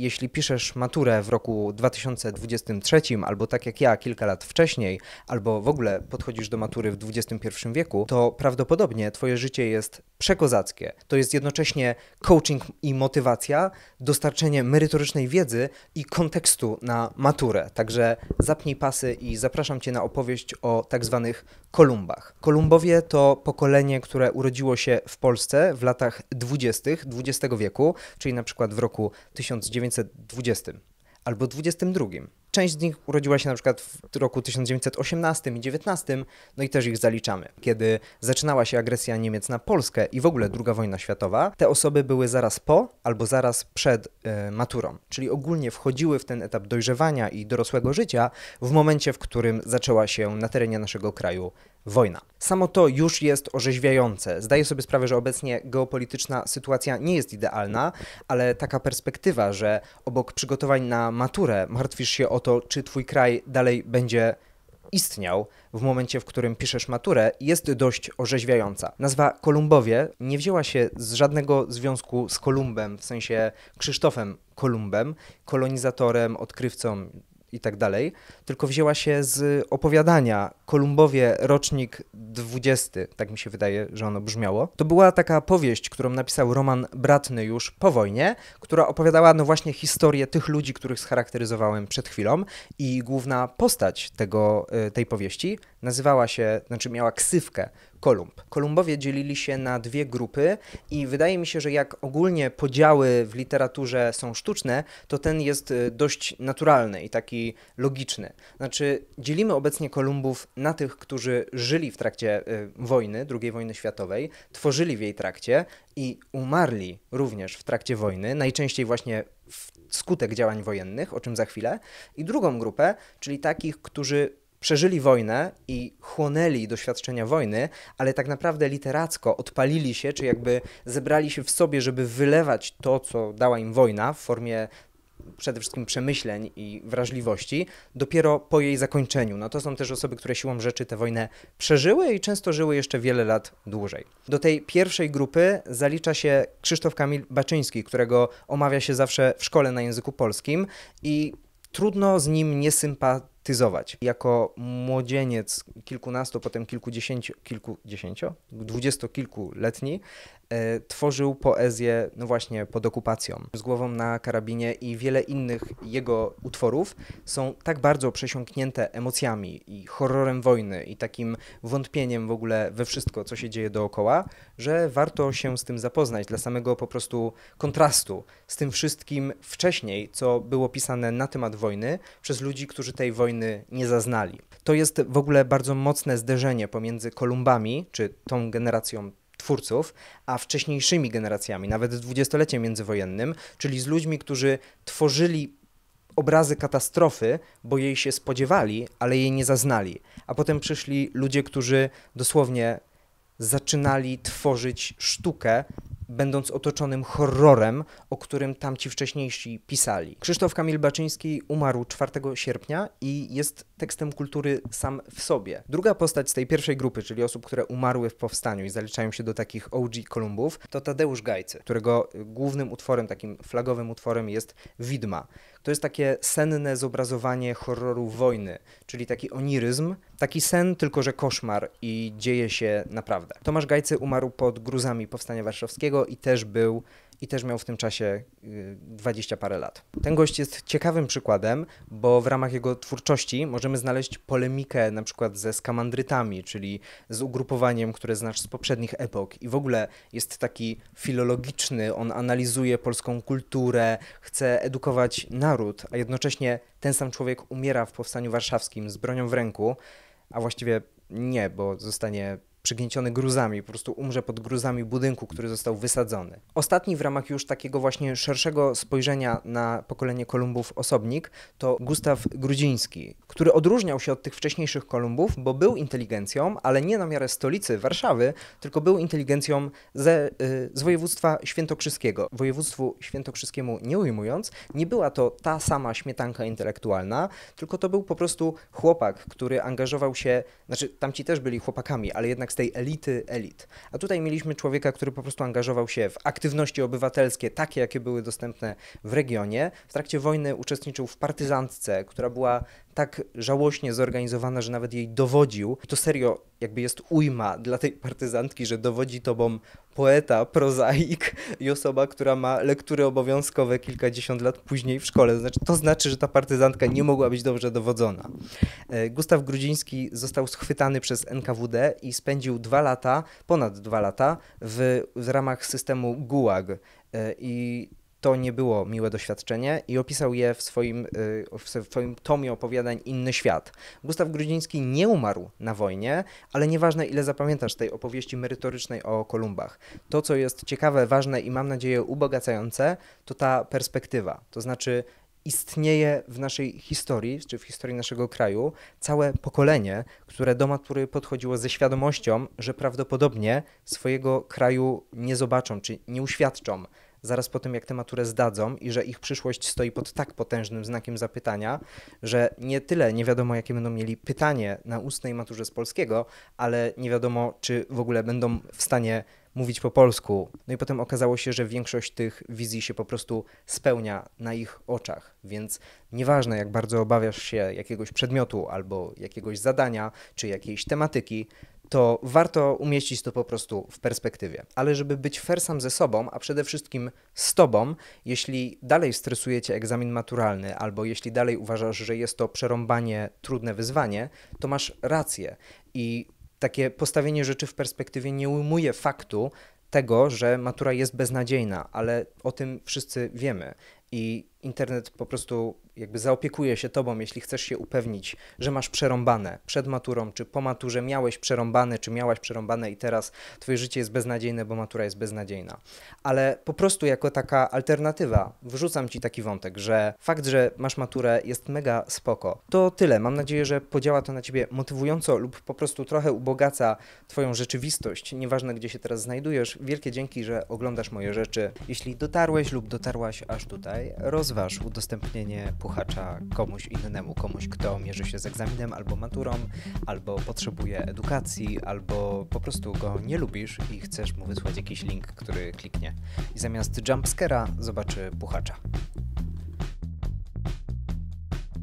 Jeśli piszesz maturę w roku 2023, albo tak jak ja kilka lat wcześniej, albo w ogóle podchodzisz do matury w XXI wieku, to prawdopodobnie Twoje życie jest przekozackie. To jest jednocześnie coaching i motywacja, dostarczenie merytorycznej wiedzy i kontekstu na maturę. Także zapnij pasy i zapraszam Cię na opowieść o tak zwanych Kolumbach. Kolumbowie to pokolenie, które urodziło się w Polsce w latach 20. XX wieku, czyli na przykład w roku 1900. 1920 albo 22. Część z nich urodziła się na przykład w roku 1918 i 19, no i też ich zaliczamy. Kiedy zaczynała się agresja Niemiec na Polskę i w ogóle II wojna światowa, te osoby były zaraz po albo zaraz przed y, maturą, czyli ogólnie wchodziły w ten etap dojrzewania i dorosłego życia w momencie, w którym zaczęła się na terenie naszego kraju wojna. Samo to już jest orzeźwiające. Zdaję sobie sprawę, że obecnie geopolityczna sytuacja nie jest idealna, ale taka perspektywa, że obok przygotowań na maturę martwisz się o to, czy twój kraj dalej będzie istniał w momencie, w którym piszesz maturę, jest dość orzeźwiająca. Nazwa Kolumbowie nie wzięła się z żadnego związku z Kolumbem, w sensie Krzysztofem Kolumbem, kolonizatorem, odkrywcą itd., tak tylko wzięła się z opowiadania Kolumbowie rocznik 20, tak mi się wydaje, że ono brzmiało. To była taka powieść, którą napisał Roman Bratny już po wojnie, która opowiadała no właśnie historię tych ludzi, których scharakteryzowałem przed chwilą i główna postać tego, y, tej powieści nazywała się, znaczy miała ksywkę Kolumb. Kolumbowie dzielili się na dwie grupy i wydaje mi się, że jak ogólnie podziały w literaturze są sztuczne, to ten jest y, dość naturalny i taki logiczny. Znaczy dzielimy obecnie Kolumbów na tych, którzy żyli w trakcie y, wojny, II wojny światowej, tworzyli w jej trakcie i umarli również w trakcie wojny, najczęściej właśnie w skutek działań wojennych, o czym za chwilę, i drugą grupę, czyli takich, którzy przeżyli wojnę i chłonęli doświadczenia wojny, ale tak naprawdę literacko odpalili się, czy jakby zebrali się w sobie, żeby wylewać to, co dała im wojna w formie przede wszystkim przemyśleń i wrażliwości dopiero po jej zakończeniu. No to są też osoby, które siłą rzeczy tę wojnę przeżyły i często żyły jeszcze wiele lat dłużej. Do tej pierwszej grupy zalicza się Krzysztof Kamil Baczyński, którego omawia się zawsze w szkole na języku polskim i trudno z nim nie sympatyzować tyzować Jako młodzieniec kilkunastu, potem kilkudziesięciu, kilkudziesięcio, dwudziestokilkuletni e, tworzył poezję no właśnie pod okupacją, z głową na karabinie i wiele innych jego utworów są tak bardzo przesiąknięte emocjami i horrorem wojny i takim wątpieniem w ogóle we wszystko, co się dzieje dookoła, że warto się z tym zapoznać dla samego po prostu kontrastu z tym wszystkim wcześniej, co było pisane na temat wojny przez ludzi, którzy tej wojny wojny nie zaznali. To jest w ogóle bardzo mocne zderzenie pomiędzy Kolumbami, czy tą generacją twórców, a wcześniejszymi generacjami, nawet z dwudziestoleciem międzywojennym, czyli z ludźmi, którzy tworzyli obrazy katastrofy, bo jej się spodziewali, ale jej nie zaznali. A potem przyszli ludzie, którzy dosłownie zaczynali tworzyć sztukę będąc otoczonym horrorem, o którym tamci wcześniejsi pisali. Krzysztof Kamil Baczyński umarł 4 sierpnia i jest tekstem kultury sam w sobie. Druga postać z tej pierwszej grupy, czyli osób, które umarły w powstaniu i zaliczają się do takich OG Kolumbów, to Tadeusz Gajcy, którego y, głównym utworem, takim flagowym utworem jest Widma. To jest takie senne zobrazowanie horroru wojny, czyli taki oniryzm, Taki sen, tylko że koszmar i dzieje się naprawdę. Tomasz Gajcy umarł pod gruzami Powstania Warszawskiego i też był i też miał w tym czasie y, dwadzieścia parę lat. Ten gość jest ciekawym przykładem, bo w ramach jego twórczości możemy znaleźć polemikę na przykład ze skamandrytami, czyli z ugrupowaniem, które znasz z poprzednich epok i w ogóle jest taki filologiczny, on analizuje polską kulturę, chce edukować naród, a jednocześnie ten sam człowiek umiera w powstaniu warszawskim z bronią w ręku, a właściwie nie, bo zostanie przygnieciony gruzami, po prostu umrze pod gruzami budynku, który został wysadzony. Ostatni w ramach już takiego właśnie szerszego spojrzenia na pokolenie Kolumbów osobnik to Gustaw Grudziński, który odróżniał się od tych wcześniejszych Kolumbów, bo był inteligencją, ale nie na miarę stolicy Warszawy, tylko był inteligencją ze, y, z województwa świętokrzyskiego. Województwu świętokrzyskiemu nie ujmując, nie była to ta sama śmietanka intelektualna, tylko to był po prostu chłopak, który angażował się, znaczy tamci też byli chłopakami, ale jednak z tej elity elit. A tutaj mieliśmy człowieka, który po prostu angażował się w aktywności obywatelskie, takie jakie były dostępne w regionie. W trakcie wojny uczestniczył w partyzantce, która była tak żałośnie zorganizowana, że nawet jej dowodził. to serio jakby jest ujma dla tej partyzantki, że dowodzi tobą poeta, prozaik i osoba, która ma lektury obowiązkowe kilkadziesiąt lat później w szkole. Znaczy, to znaczy, że ta partyzantka nie mogła być dobrze dowodzona. E, Gustaw Grudziński został schwytany przez NKWD i spędził dwa lata, ponad dwa lata, w, w ramach systemu GULAG. E, I to nie było miłe doświadczenie i opisał je w swoim, y, w swoim tomie opowiadań Inny Świat. Gustaw Grudziński nie umarł na wojnie, ale nieważne ile zapamiętasz tej opowieści merytorycznej o Kolumbach. To, co jest ciekawe, ważne i mam nadzieję ubogacające, to ta perspektywa. To znaczy istnieje w naszej historii, czy w historii naszego kraju, całe pokolenie, które do matury podchodziło ze świadomością, że prawdopodobnie swojego kraju nie zobaczą, czy nie uświadczą zaraz po tym, jak te maturę zdadzą i że ich przyszłość stoi pod tak potężnym znakiem zapytania, że nie tyle nie wiadomo, jakie będą mieli pytanie na ustnej maturze z polskiego, ale nie wiadomo, czy w ogóle będą w stanie mówić po polsku. No i potem okazało się, że większość tych wizji się po prostu spełnia na ich oczach, więc nieważne jak bardzo obawiasz się jakiegoś przedmiotu albo jakiegoś zadania czy jakiejś tematyki, to warto umieścić to po prostu w perspektywie. Ale żeby być fair sam ze sobą, a przede wszystkim z tobą, jeśli dalej stresujecie egzamin maturalny, albo jeśli dalej uważasz, że jest to przerąbanie, trudne wyzwanie, to masz rację. I takie postawienie rzeczy w perspektywie nie ujmuje faktu tego, że matura jest beznadziejna, ale o tym wszyscy wiemy. I internet po prostu jakby zaopiekuje się tobą, jeśli chcesz się upewnić, że masz przerąbane przed maturą, czy po maturze miałeś przerąbane, czy miałaś przerąbane i teraz twoje życie jest beznadziejne, bo matura jest beznadziejna. Ale po prostu jako taka alternatywa wrzucam ci taki wątek, że fakt, że masz maturę jest mega spoko. To tyle. Mam nadzieję, że podziała to na ciebie motywująco lub po prostu trochę ubogaca twoją rzeczywistość, nieważne gdzie się teraz znajdujesz. Wielkie dzięki, że oglądasz moje rzeczy. Jeśli dotarłeś lub dotarłaś aż tutaj, roz rozważ udostępnienie puchacza komuś innemu, komuś, kto mierzy się z egzaminem albo maturą, albo potrzebuje edukacji, albo po prostu go nie lubisz i chcesz mu wysłać jakiś link, który kliknie. I zamiast jumpscare'a zobaczy puchacza.